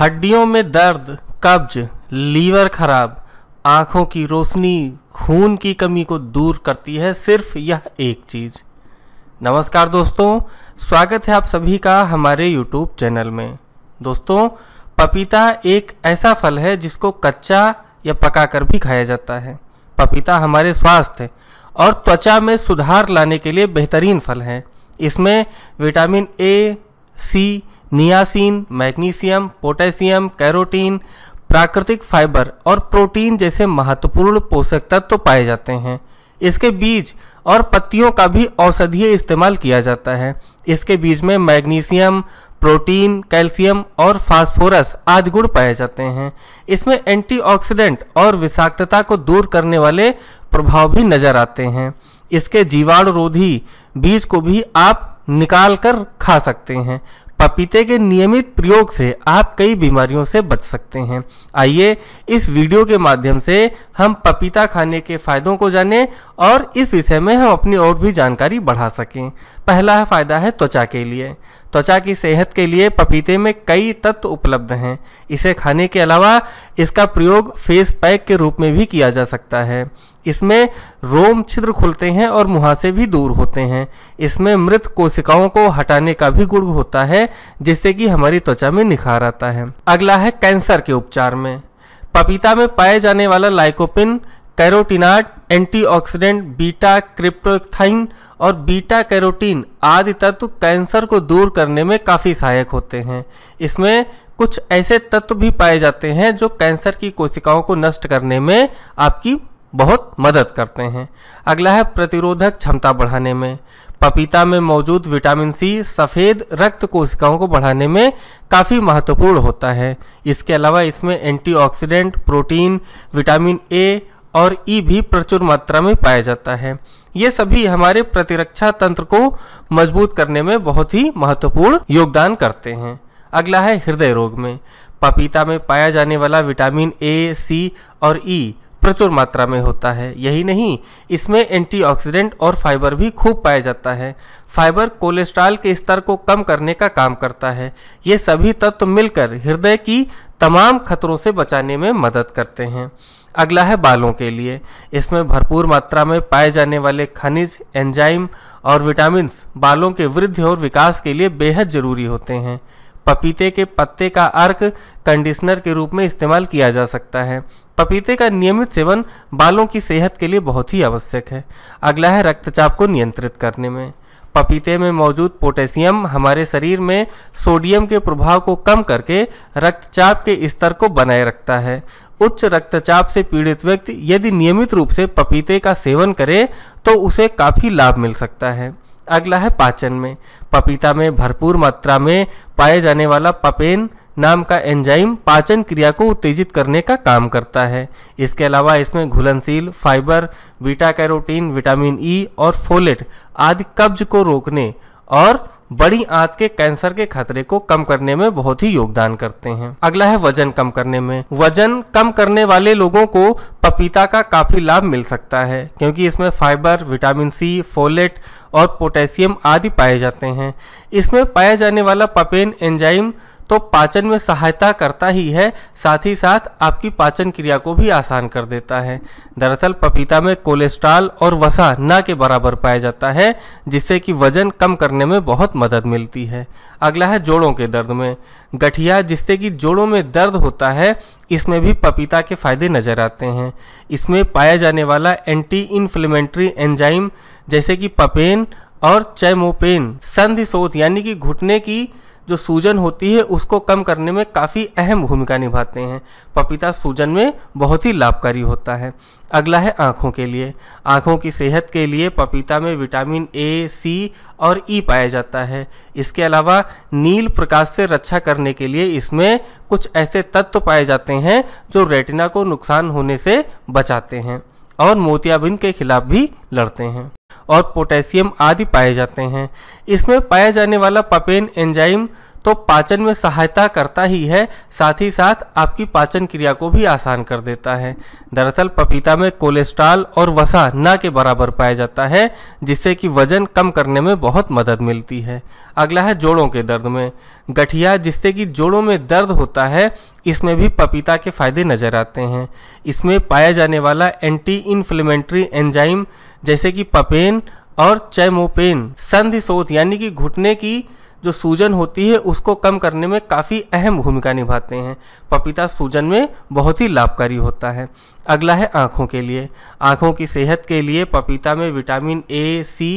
हड्डियों में दर्द कब्ज लीवर खराब आँखों की रोशनी खून की कमी को दूर करती है सिर्फ यह एक चीज़ नमस्कार दोस्तों स्वागत है आप सभी का हमारे यूट्यूब चैनल में दोस्तों पपीता एक ऐसा फल है जिसको कच्चा या पकाकर भी खाया जाता है पपीता हमारे स्वास्थ्य और त्वचा में सुधार लाने के लिए बेहतरीन फल है इसमें vitamin A C niacin magnesium potassium carotene प्राकृतिक फाइबर और प्रोटीन जैसे महत्वपूर्ण पोषक तत्व तो पाए जाते हैं इसके बीज और पत्तियों का भी औषधीय इस्तेमाल किया जाता है इसके बीज में मैग्नीशियम प्रोटीन कैल्शियम और फास्फोरस आदि गुण पाए जाते हैं इसमें एंटीऑक्सीडेंट और विषाक्तता को दूर करने वाले प्रभाव भी नजर आते हैं इसके जीवाणुरोधी बीज को भी आप निकाल कर खा सकते हैं पपीते के नियमित प्रयोग से आप कई बीमारियों से बच सकते हैं आइए इस वीडियो के माध्यम से हम पपीता खाने के फायदों को जानें और इस विषय में हम अपनी और भी जानकारी बढ़ा सकें पहला है फायदा है त्वचा के लिए त्वचा की सेहत के लिए पपीते में कई तत्व उपलब्ध हैं इसे खाने के अलावा इसका प्रयोग फेस पैक के रूप में भी किया जा सकता है इसमें रोम छिद्र खुलते हैं और मुहासे भी दूर होते हैं इसमें मृत कोशिकाओं को हटाने का भी गुण होता है जिससे कि हमारी त्वचा में निखार आता है अगला है कैंसर के उपचार में पपीता में पाए जाने वाला lycopene carotenoid antioxidant beta cryptoxanthin और बीटा कैरोटीन आदि तत्व कैंसर को दूर करने में काफ़ी सहायक होते हैं इसमें कुछ ऐसे तत्व भी पाए जाते हैं जो कैंसर की कोशिकाओं को नष्ट करने में आपकी बहुत मदद करते हैं अगला है प्रतिरोधक क्षमता बढ़ाने में पपीता में मौजूद विटामिन सी सफ़ेद रक्त कोशिकाओं को बढ़ाने में काफ़ी महत्वपूर्ण होता है इसके अलावा इसमें एंटीऑक्सीडेंट प्रोटीन विटामिन ए और ई भी प्रचुर मात्रा में पाया जाता है ये सभी हमारे प्रतिरक्षा तंत्र को मजबूत करने में बहुत ही महत्वपूर्ण योगदान करते हैं अगला है हृदय रोग में पपीता में पाया जाने वाला विटामिन ए सी और ई e, प्रचुर मात्रा में होता है यही नहीं इसमें एंटीऑक्सीडेंट और फाइबर भी खूब पाया जाता है फाइबर कोलेस्ट्रॉल के स्तर को कम करने का काम करता है ये सभी तत्व तो मिलकर हृदय की तमाम खतरों से बचाने में मदद करते हैं अगला है बालों के लिए इसमें भरपूर मात्रा में पाए जाने वाले खनिज एंजाइम और विटामिन बालों के वृद्धि और विकास के लिए बेहद ज़रूरी होते हैं पपीते के पत्ते का अर्क कंडीशनर के रूप में इस्तेमाल किया जा सकता है पपीते का नियमित सेवन बालों की सेहत के लिए बहुत ही आवश्यक है अगला है रक्तचाप को नियंत्रित करने में पपीते में मौजूद पोटेशियम हमारे शरीर में सोडियम के प्रभाव को कम करके रक्तचाप के स्तर को बनाए रखता है उच्च रक्तचाप से पीड़ित व्यक्ति यदि नियमित रूप से पपीते का सेवन करे तो उसे काफ़ी लाभ मिल सकता है अगला है पाचन में पपीता में भरपूर मात्रा में पाए जाने वाला पपेन नाम का एंजाइम पाचन क्रिया को उत्तेजित करने का काम करता है इसके अलावा इसमें घुलनशील fibre beta carotene vitamin E और फोलेट आदि कब्ज को रोकने और बड़ी आंत के कैंसर के खतरे को कम करने में बहुत ही योगदान करते हैं अगला है वजन कम करने में वजन कम करने वाले लोगों को पपीता का काफी लाभ मिल सकता है क्योंकि इसमें फाइबर विटामिन सी फोलेट और पोटेशियम आदि पाए जाते हैं इसमें पाया जाने वाला पपेन एंजाइम तो पाचन में सहायता करता ही है साथ ही साथ आपकी पाचन क्रिया को भी आसान कर देता है दरअसल पपीता में कोलेस्ट्रॉल और वसा ना के बराबर पाया जाता है जिससे कि वजन कम करने में बहुत मदद मिलती है अगला है जोड़ों के दर्द में गठिया जिससे कि जोड़ों में दर्द होता है इसमें भी पपीता के फायदे नज़र आते हैं इसमें पाया जाने वाला एंटी इन्फ्लेमेंट्री एंजाइम जैसे कि पपेन और चैमोपेन सोत यानी कि घुटने की जो सूजन होती है उसको कम करने में काफ़ी अहम भूमिका निभाते हैं पपीता सूजन में बहुत ही लाभकारी होता है अगला है आँखों के लिए आँखों की सेहत के लिए पपीता में विटामिन ए सी और ई e पाया जाता है इसके अलावा नील प्रकाश से रक्षा करने के लिए इसमें कुछ ऐसे तत्व पाए जाते हैं जो रेटिना को नुकसान होने से बचाते हैं और मोतियाबिंद के खिलाफ भी लड़ते हैं और पोटेशियम आदि पाए जाते हैं इसमें पाया जाने वाला पपेन एंजाइम तो पाचन में सहायता करता ही है साथ ही साथ आपकी पाचन क्रिया को भी आसान कर देता है दरअसल पपीता में कोलेस्ट्रॉल और वसा ना के बराबर पाया जाता है जिससे कि वजन कम करने में बहुत मदद मिलती है अगला है जोड़ों के दर्द में गठिया जिससे कि जोड़ों में दर्द होता है इसमें भी पपीता के फायदे नज़र आते हैं इसमें पाया जाने वाला एंटी इन्फ्लेमेंट्री एंजाइम जैसे कि पपेन और चैमोपेन संधिशोथ यानी कि घुटने की जो सूजन होती है उसको कम करने में काफ़ी अहम भूमिका निभाते हैं पपीता सूजन में बहुत ही लाभकारी होता है अगला है आँखों के लिए आँखों की सेहत के लिए पपीता में विटामिन ए सी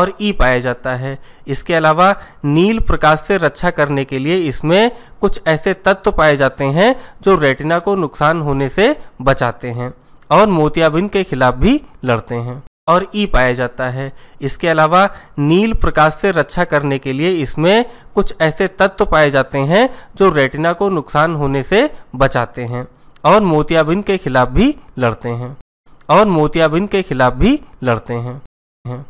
और ई e पाया जाता है इसके अलावा नील प्रकाश से रक्षा करने के लिए इसमें कुछ ऐसे तत्व पाए जाते हैं जो रेटिना को नुकसान होने से बचाते हैं और मोतियाबिंद के खिलाफ भी लड़ते हैं और ई पाया जाता है इसके अलावा नील प्रकाश से रक्षा करने के लिए इसमें कुछ ऐसे तत्व पाए जाते हैं जो रेटिना को नुकसान होने से बचाते हैं और मोतियाबिंद के खिलाफ भी लड़ते हैं और मोतियाबिंद के खिलाफ भी लड़ते हैं